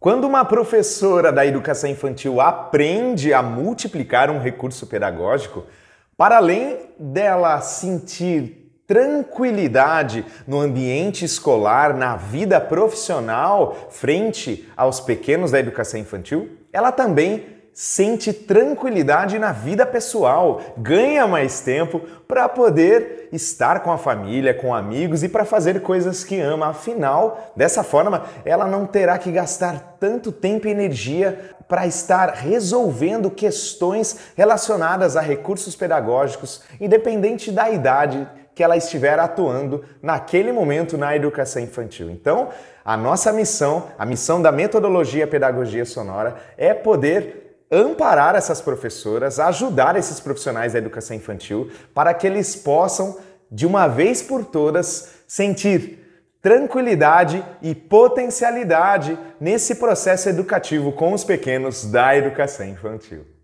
Quando uma professora da educação infantil aprende a multiplicar um recurso pedagógico, para além dela sentir tranquilidade no ambiente escolar, na vida profissional, frente aos pequenos da educação infantil, ela também sente tranquilidade na vida pessoal, ganha mais tempo para poder estar com a família, com amigos e para fazer coisas que ama. Afinal, dessa forma, ela não terá que gastar tanto tempo e energia para estar resolvendo questões relacionadas a recursos pedagógicos, independente da idade que ela estiver atuando naquele momento na educação infantil. Então, a nossa missão, a missão da metodologia pedagogia sonora é poder amparar essas professoras, ajudar esses profissionais da educação infantil para que eles possam, de uma vez por todas, sentir tranquilidade e potencialidade nesse processo educativo com os pequenos da educação infantil.